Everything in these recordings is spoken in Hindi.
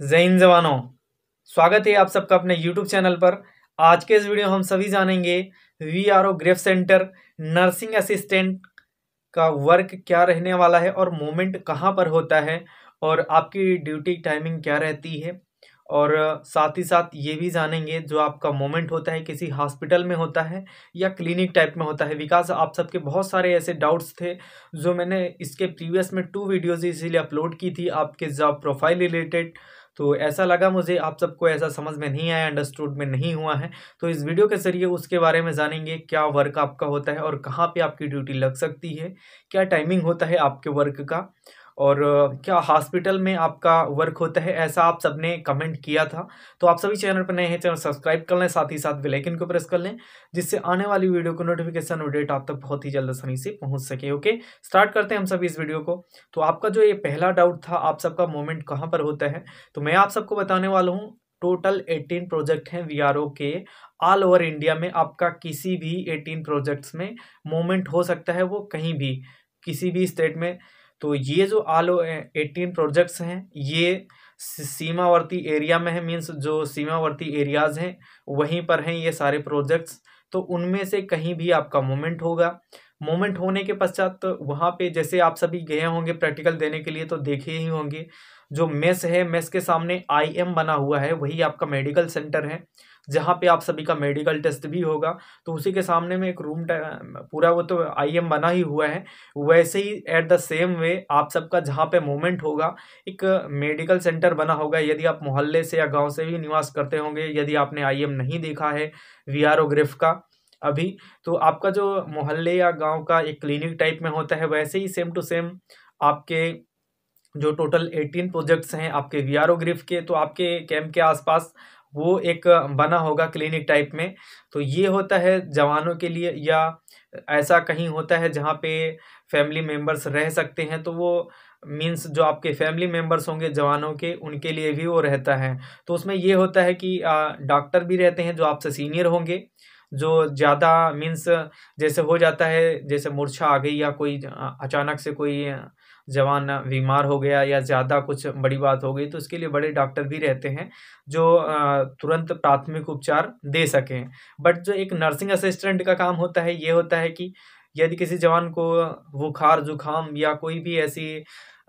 जैन जवानों स्वागत है आप सबका अपने YouTube चैनल पर आज के इस वीडियो हम सभी जानेंगे V R O GREF centre nursing assistant का वर्क क्या रहने वाला है और मोमेंट कहाँ पर होता है और आपकी ड्यूटी टाइमिंग क्या रहती है और साथ ही साथ ये भी जानेंगे जो आपका मोमेंट होता है किसी हॉस्पिटल में होता है या क्लिनिक टाइप में होता है विकास आप सबके बहुत सारे ऐसे डाउट्स थे जो मैंने इसके प्रीवियस में टू वीडियोज़ इसीलिए अपलोड की थी आपके जॉब प्रोफाइल रिलेटेड तो ऐसा लगा मुझे आप सबको ऐसा समझ में नहीं आया अंडरस्टूड में नहीं हुआ है तो इस वीडियो के जरिए उसके बारे में जानेंगे क्या वर्क आपका होता है और कहाँ पर आपकी ड्यूटी लग सकती है क्या टाइमिंग होता है आपके वर्क का और क्या हॉस्पिटल में आपका वर्क होता है ऐसा आप सबने कमेंट किया था तो आप सभी चैनल पर नए हैं चैनल सब्सक्राइब कर लें साथ ही साथ बेलाइकन को प्रेस कर लें जिससे आने वाली वीडियो को नोटिफिकेशन और डेट आप तक बहुत ही जल्द आसानी से पहुँच सके ओके स्टार्ट करते हैं हम सभी इस वीडियो को तो आपका जो ये पहला डाउट था आप सबका मोमेंट कहाँ पर होता है तो मैं आप सबको बताने वाला हूँ टोटल 18 प्रोजेक्ट हैं वी के ऑल ओवर इंडिया में आपका किसी भी 18 प्रोजेक्ट्स में मूवमेंट हो सकता है वो कहीं भी किसी भी स्टेट में तो ये जो आलो एटीन प्रोजेक्ट्स हैं ये सीमावर्ती एरिया में है मीन्स जो सीमावर्ती एरियाज़ हैं वहीं पर हैं ये सारे प्रोजेक्ट्स तो उनमें से कहीं भी आपका मोमेंट होगा मोमेंट होने के पश्चात तो वहाँ पे जैसे आप सभी गए होंगे प्रैक्टिकल देने के लिए तो देखे ही होंगे जो मेस है मेस के सामने आईएम बना हुआ है वही आपका मेडिकल सेंटर है जहाँ पे आप सभी का मेडिकल टेस्ट भी होगा तो उसी के सामने में एक रूम पूरा वो तो आई एम बना ही हुआ है वैसे ही एट द सेम वे आप सबका जहाँ पे मोमेंट होगा एक मेडिकल सेंटर बना होगा यदि आप मोहल्ले से या गाँव से भी निवास करते होंगे यदि आपने आई नहीं देखा है वी ग्रिफ का अभी तो आपका जो मोहल्ले या गाँव का एक क्लिनिक टाइप में होता है वैसे ही सेम टू सेम आपके जो टोटल एटीन प्रोजेक्ट्स हैं आपके वी आर के तो आपके कैंप के आसपास वो एक बना होगा क्लिनिक टाइप में तो ये होता है जवानों के लिए या ऐसा कहीं होता है जहाँ पे फैमिली मेम्बर्स रह सकते हैं तो वो मीन्स जो आपके फैमिली मेम्बर्स होंगे जवानों के उनके लिए भी वो रहता है तो उसमें ये होता है कि डॉक्टर भी रहते हैं जो आपसे सीनियर होंगे जो ज़्यादा मीन्स जैसे हो जाता है जैसे मूर्छा आ गई या कोई अचानक से कोई जवान बीमार हो गया या ज़्यादा कुछ बड़ी बात हो गई तो उसके लिए बड़े डॉक्टर भी रहते हैं जो तुरंत प्राथमिक उपचार दे सकें बट जो एक नर्सिंग असिस्टेंट का काम होता है ये होता है कि यदि किसी जवान को बुखार जुखाम या कोई भी ऐसी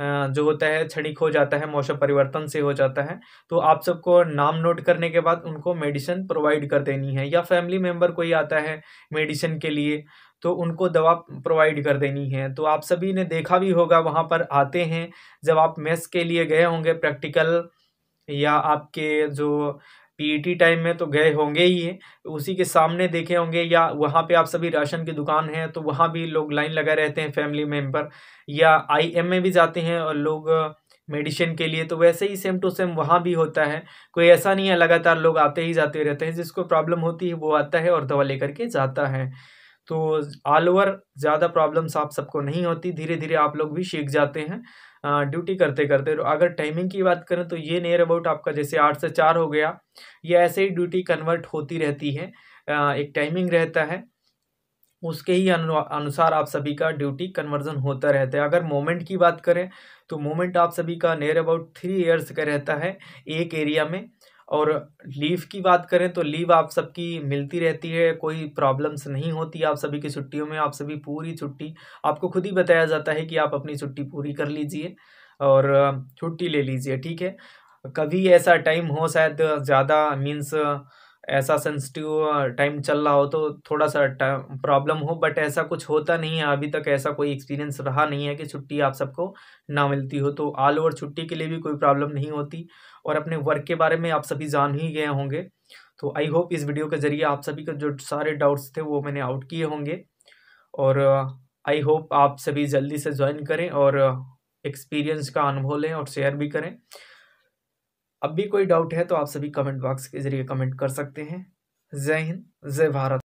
जो होता है क्षणिक हो जाता है मौसम परिवर्तन से हो जाता है तो आप सबको नाम नोट करने के बाद उनको मेडिसिन प्रोवाइड कर देनी है या फैमिली मेम्बर कोई आता है मेडिसिन के लिए तो उनको दवा प्रोवाइड कर देनी है तो आप सभी ने देखा भी होगा वहाँ पर आते हैं जब आप मेस के लिए गए होंगे प्रैक्टिकल या आपके जो पीटी टाइम e में तो गए होंगे ही उसी के सामने देखे होंगे या वहाँ पे आप सभी राशन की दुकान है तो वहाँ भी लोग लाइन लगा रहते हैं फैमिली मेम्बर या आईएम में भी जाते हैं और लोग मेडिसिन के लिए तो वैसे ही सेम टू सेम वहाँ भी होता है कोई ऐसा नहीं है लगातार लोग आते ही जाते रहते हैं जिसको प्रॉब्लम होती है वो आता है और दवा लेकर के जाता है तो ऑल ओवर ज़्यादा प्रॉब्लम्स आप सबको नहीं होती धीरे धीरे आप लोग भी सीख जाते हैं ड्यूटी करते करते तो अगर टाइमिंग की बात करें तो ये नियर अबाउट आपका जैसे आठ से चार हो गया ये ऐसे ही ड्यूटी कन्वर्ट होती रहती है एक टाइमिंग रहता है उसके ही अनुसार आप सभी का ड्यूटी कन्वर्जन होता रहता है अगर मोमेंट की बात करें तो मोमेंट आप सभी का नियर अबाउट थ्री ईयर्स का रहता है एक एरिया में और लीव की बात करें तो लीव आप सबकी मिलती रहती है कोई प्रॉब्लम्स नहीं होती आप सभी की छुट्टियों में आप सभी पूरी छुट्टी आपको खुद ही बताया जाता है कि आप अपनी छुट्टी पूरी कर लीजिए और छुट्टी ले लीजिए ठीक है कभी ऐसा टाइम हो शायद ज़्यादा मीन्स ऐसा सेंसिटिव टाइम चल रहा हो तो थोड़ा सा प्रॉब्लम हो बट ऐसा कुछ होता नहीं है अभी तक ऐसा कोई एक्सपीरियंस रहा नहीं है कि छुट्टी आप सबको ना मिलती हो तो ऑल ओवर छुट्टी के लिए भी कोई प्रॉब्लम नहीं होती और अपने वर्क के बारे में आप सभी जान ही गए होंगे तो आई होप इस वीडियो के ज़रिए आप सभी के जो सारे डाउट्स थे वो मैंने आउट किए होंगे और आई uh, होप आप सभी जल्दी से ज्वाइन करें और एक्सपीरियंस uh, का अनुभव लें और शेयर भी करें अब भी कोई डाउट है तो आप सभी कमेंट बॉक्स के जरिए कमेंट कर सकते हैं जय हिंद जय भारत